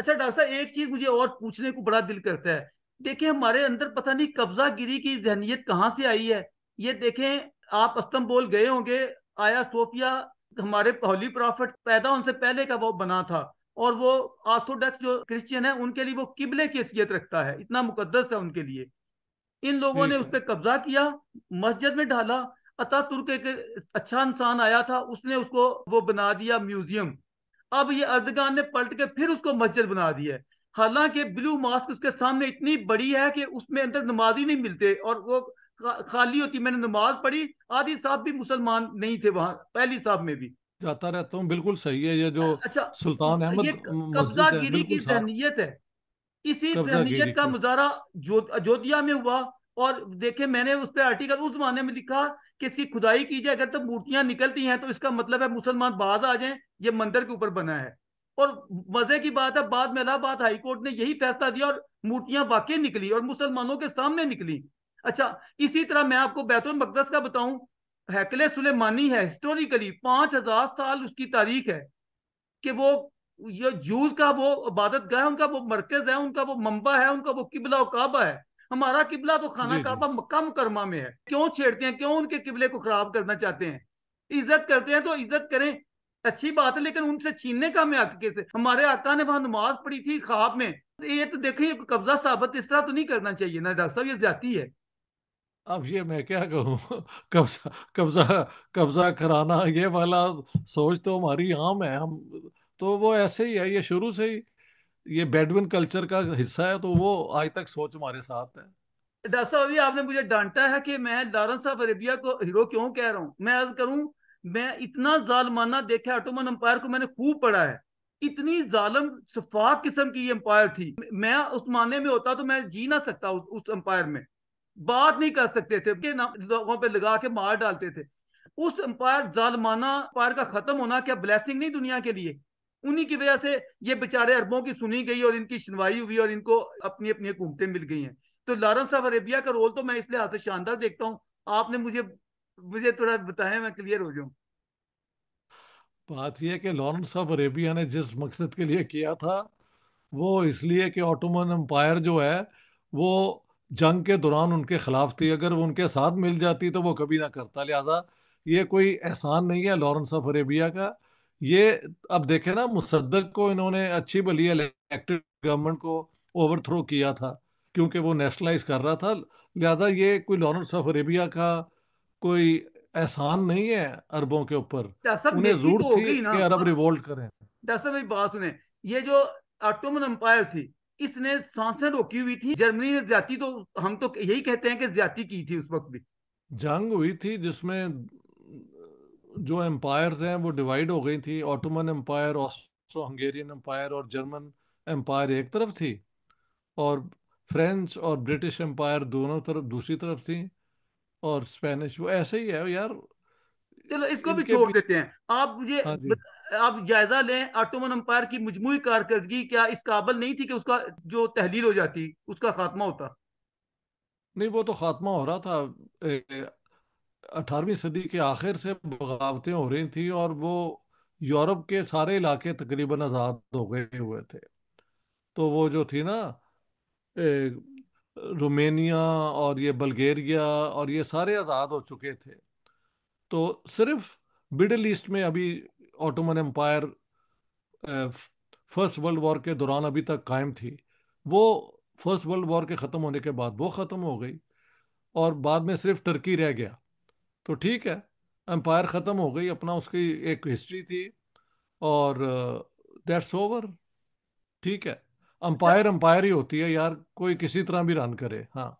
अच्छा डॉक्टर साहब एक चीज मुझे और पूछने को बड़ा दिल करता है देखिए हमारे अंदर पता नहीं कब्जा गिरी की जहनीत कहाँ से आई है ये देखें आप अस्तंबोल गए होंगे आया सोफिया हमारे हौली प्रॉफिट पैदा उनसे पहले का वो बना था और वो ऑर्थोडॉक्स जो क्रिश्चियन है उनके लिए वो किबले की हैसियत रखता है इतना मुकदस है उनके लिए इन लोगों ने उस पर कब्जा किया मस्जिद में ढाला अता तुर्क एक अच्छा इंसान आया था उसने उसको वो बना दिया म्यूजियम अब ये अर्दगान ने पलट के फिर उसको मस्जिद बना दी है हालांकि ब्लू मास्क उसके सामने इतनी बड़ी है कि उसमें अंदर नमाज ही नहीं मिलते और वो खाली होती मैंने नमाज पढ़ी आदि साहब भी मुसलमान नहीं थे वहां पहली साहब में भी जाता रहता हूँ बिल्कुल सही है ये जो अच्छा, सुल्तान अहमद कब्जा गिरी की जहनीत है इसी जहनीत का मुजारा अयोध्या में हुआ और देखे मैंने उस पर आर्टिकल उस जमाने में लिखा कि इसकी खुदाई की जाए अगर तो मूर्तियां निकलती हैं तो इसका मतलब है मुसलमान बाज आ जाए ये मंदिर के ऊपर बना है और मजे की बात है बाद में इलाहाबाद हाईकोर्ट ने यही फैसला दिया और मूर्तियां वाकई निकली और मुसलमानों के सामने निकली अच्छा इसी तरह मैं आपको बैतुल मकदस का बताऊं हैकले सुलेमानी है हिस्टोरिकली पांच हजार साल उसकी तारीख है कि वो ये जूस का वो इबादत गाह उनका वो मरकज है उनका वो मंबा है उनका वो किबला काबा है हमारा किबला तो खाना काबा मक्का मुकरमा में है क्यों छेड़ते हैं क्यों उनके किबले को खराब करना चाहते हैं इज्जत करते हैं तो इज्जत करें अच्छी बात है लेकिन उनसे छीनने का हमें हक कैसे हमारे आका ने वहां नमाज पढ़ी थी ख्वाब में ये तो देखिए कब्जा साबित इस तरह तो नहीं करना चाहिए ना डॉक्टर साहब ये ज्यादा है अब ये मैं क्या कहूँ कब्जा कब्जा कब्जा कराना ये वाला सोच तो हमारी आम है हम तो वो ऐसे ही है ये शुरू से ही ये बेडविन कल्चर का हिस्सा है तो वो आज तक सोच हमारे साथ है डॉक्टर साहब अभी आपने मुझे डांटा है कि मैं लारन साहब अरेबिया को हीरो क्यों कह रहा हूँ मैं अर्ज करूँ मैं इतना जालमाना देखा ऑटोमन अम्पायर को मैंने खूब पढ़ा है इतनी जालम सफाक किस्म की एम्पायर थी मैं उस माने में होता तो मैं जी ना सकता उस, उस में बात नहीं कर सकते थे के लोगों पे लगा के मार डालते थे उस एम्पायर जालमाना एम्पायर का खत्म होना क्या ब्लैसिंग नहीं दुनिया के लिए उन्हीं की वजह से ये बेचारे अरबों की सुनी गई और इनकी सुनवाई हुई और इनको अपनी अपनी हुकूमतें मिल गई हैं तो लारंस ऑफ अरेबिया का रोल तो मैं इसलिए हाथ से शानदार देखता हूँ आपने मुझे मुझे थोड़ा बताएं मैं क्लियर हो जाऊं बात यह कि लॉरेंस ऑफ अरेबिया ने जिस मकसद के लिए किया था वो इसलिए कि ऑटोमन एम्पायर जो है वो जंग के दौरान उनके ख़िलाफ़ थी अगर वो उनके साथ मिल जाती तो वो कभी ना करता लिहाजा ये कोई एहसान नहीं है लॉरेंस ऑफ अरेबिया का ये अब देखे ना मुसद्दक को इन्होंने अच्छी भली इलेक्टेड गवर्नमेंट को ओवरथ्रो किया था क्योंकि वो नेशनलाइज कर रहा था लिहाजा ये कोई लॉरेंस ऑफ अरेबिया का कोई एहसान नहीं है अरबों के ऊपर उन्हें जरूरत तो थी कि अरब रिवोल्ट करें दरअसल मेरी बात सुने ये जो ऑटोमन अंपायर थी इसने सांसें रोकी हुई थी जर्मनी ने ज्यादा तो हम तो यही कहते हैं कि ज्यादा की थी उस वक्त भी जंग हुई थी जिसमें जो एम्पायर्स हैं वो डिवाइड हो गई थी Ottoman Empire Austro Hungarian Empire और जर्मन एम्पायर एक तरफ थी और फ्रेंच और ब्रिटिश एम्पायर दोनों तरफ दूसरी तरफ थी और स्पेनिश वो ऐसे ही है यार चलो इसको भी छोड़ देते हैं आप मुझे हाँ आप जायजा लें ऑटोमन अम्पायर की मजमू कारकर्दगी क्या इस काबल नहीं थी कि उसका जो तहलील हो जाती उसका खात्मा होता नहीं वो तो खात्मा हो रहा था अठारहवीं सदी के आखिर से बगावतें हो रही थी और वो यूरोप के सारे इलाके तकरीबन आज़ाद हो गए हुए थे तो वो जो थी ना रोमेनिया और ये बल्गेरिया और ये सारे आज़ाद हो चुके थे तो सिर्फ मिडल ईस्ट में अभी Ottoman Empire first world war के दौरान अभी तक कायम थी वो फर्स्ट वर्ल्ड वॉर के ख़त्म होने के बाद वो ख़त्म हो गई और बाद में सिर्फ टर्की रह गया तो ठीक है एम्पायर ख़त्म हो गई अपना उसकी एक हिस्ट्री थी और दैट्स ओवर ठीक है अंपायर अंपायर ही होती है यार कोई किसी तरह भी रन करे हाँ